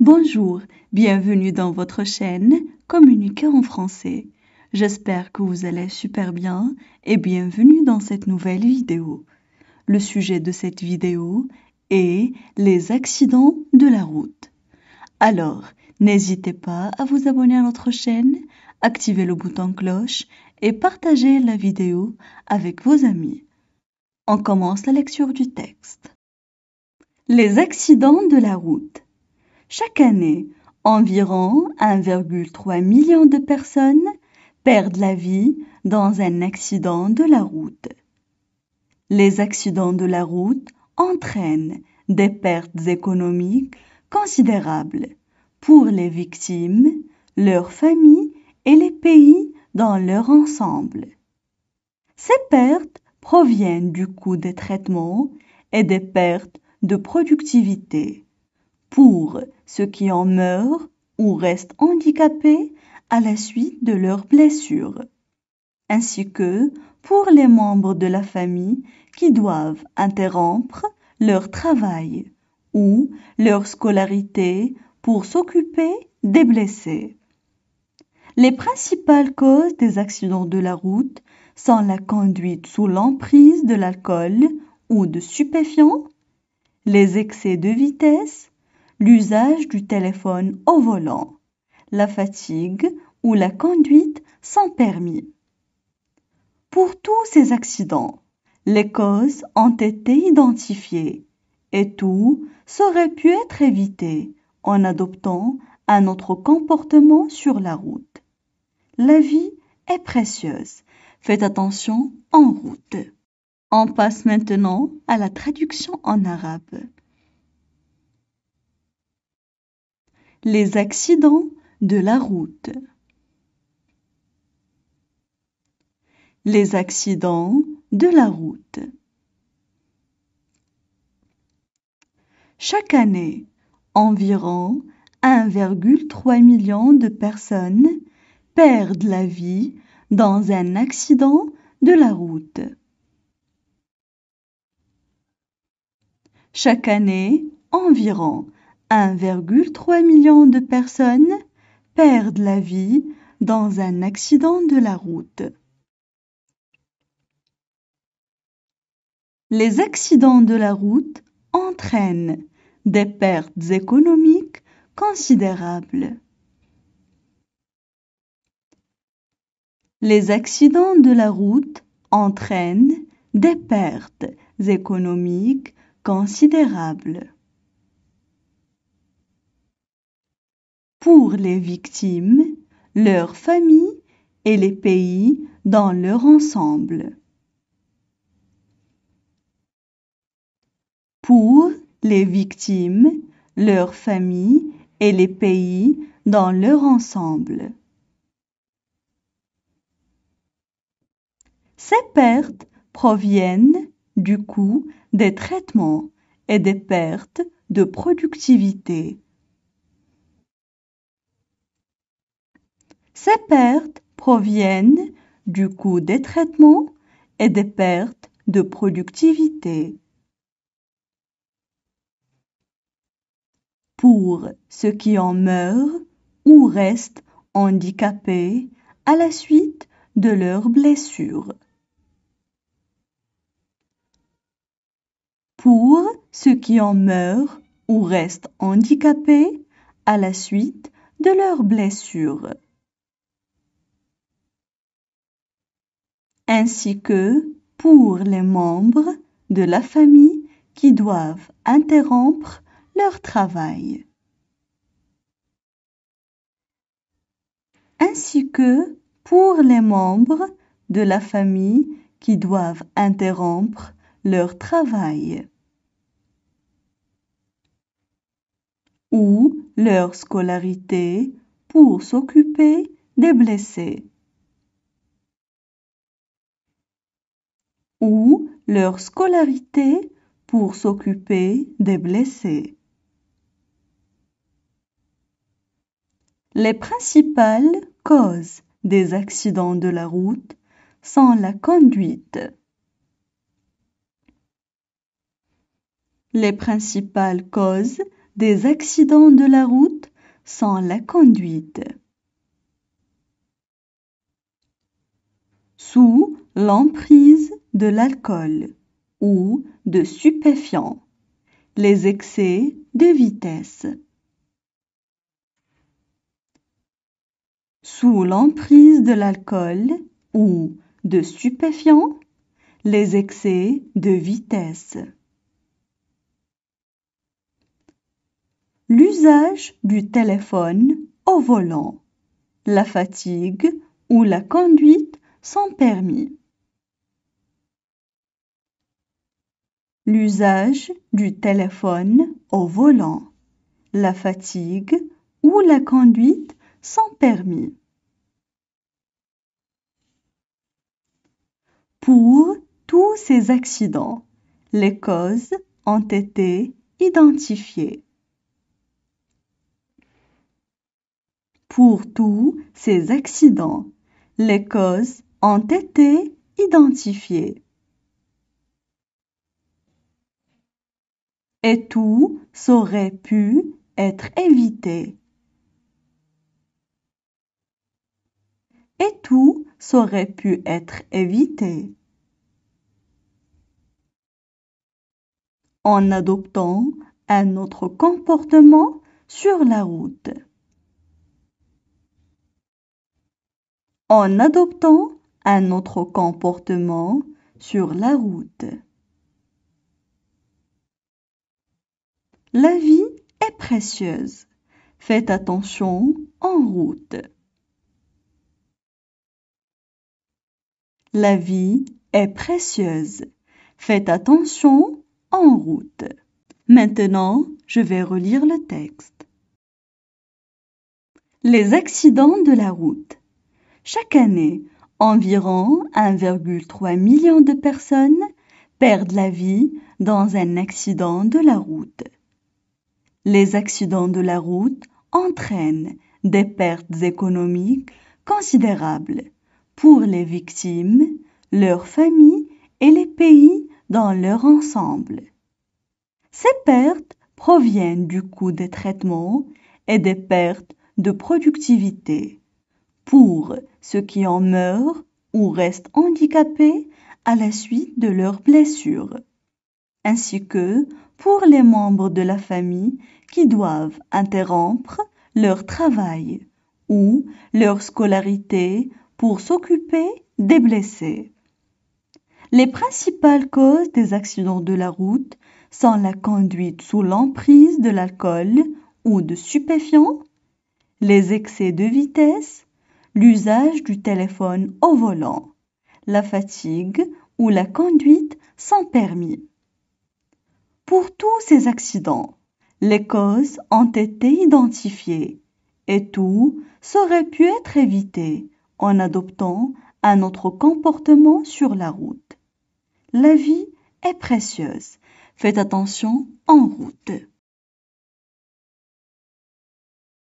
Bonjour, bienvenue dans votre chaîne Communiquer en français. J'espère que vous allez super bien et bienvenue dans cette nouvelle vidéo. Le sujet de cette vidéo est les accidents de la route. Alors, n'hésitez pas à vous abonner à notre chaîne, activer le bouton cloche et partager la vidéo avec vos amis. On commence la lecture du texte. Les accidents de la route. Chaque année, environ 1,3 million de personnes perdent la vie dans un accident de la route. Les accidents de la route entraînent des pertes économiques considérables pour les victimes, leurs familles et les pays dans leur ensemble. Ces pertes proviennent du coût des traitements et des pertes de productivité pour ceux qui en meurent ou restent handicapés à la suite de leurs blessures, ainsi que pour les membres de la famille qui doivent interrompre leur travail ou leur scolarité pour s'occuper des blessés. Les principales causes des accidents de la route sont la conduite sous l'emprise de l'alcool ou de stupéfiants, les excès de vitesse, l'usage du téléphone au volant, la fatigue ou la conduite sans permis. Pour tous ces accidents, les causes ont été identifiées et tout aurait pu être évité en adoptant un autre comportement sur la route. La vie est précieuse. Faites attention en route. On passe maintenant à la traduction en arabe. Les accidents de la route. Les accidents de la route. Chaque année, environ 1,3 million de personnes perdent la vie dans un accident de la route. Chaque année, environ 1,3 million de personnes perdent la vie dans un accident de la route. Les accidents de la route entraînent des pertes économiques considérables. Les accidents de la route entraînent des pertes économiques considérables. pour les victimes, leurs familles et les pays dans leur ensemble. Pour les victimes, leurs familles et les pays dans leur ensemble. Ces pertes proviennent du coût des traitements et des pertes de productivité. Ces pertes proviennent du coût des traitements et des pertes de productivité. Pour ceux qui en meurent ou restent handicapés à la suite de leurs blessures. Pour ceux qui en meurent ou restent handicapés à la suite de leurs blessures. ainsi que pour les membres de la famille qui doivent interrompre leur travail, ainsi que pour les membres de la famille qui doivent interrompre leur travail ou leur scolarité pour s'occuper des blessés. ou leur scolarité pour s'occuper des blessés. Les principales causes des accidents de la route sont la conduite. Les principales causes des accidents de la route sont la conduite. Sous l'emprise l'alcool ou de stupéfiants, les excès de vitesse. Sous l'emprise de l'alcool ou de stupéfiants, les excès de vitesse. L'usage du téléphone au volant, la fatigue ou la conduite sans permis. l'usage du téléphone au volant, la fatigue ou la conduite sans permis. Pour tous ces accidents, les causes ont été identifiées. Pour tous ces accidents, les causes ont été identifiées. et tout s'aurait pu être évité. Et tout s'aurait pu être évité. En adoptant un autre comportement sur la route. En adoptant un autre comportement sur la route. La vie est précieuse. Faites attention en route. La vie est précieuse. Faites attention en route. Maintenant, je vais relire le texte. Les accidents de la route. Chaque année, environ 1,3 million de personnes perdent la vie dans un accident de la route. Les accidents de la route entraînent des pertes économiques considérables pour les victimes, leurs familles et les pays dans leur ensemble. Ces pertes proviennent du coût des traitements et des pertes de productivité pour ceux qui en meurent ou restent handicapés à la suite de leurs blessures, ainsi que pour les membres de la famille qui doivent interrompre leur travail ou leur scolarité pour s'occuper des blessés. Les principales causes des accidents de la route sont la conduite sous l'emprise de l'alcool ou de stupéfiants, les excès de vitesse, l'usage du téléphone au volant, la fatigue ou la conduite sans permis. Pour tous ces accidents, les causes ont été identifiées et tout aurait pu être évité en adoptant un autre comportement sur la route. La vie est précieuse. Faites attention en route.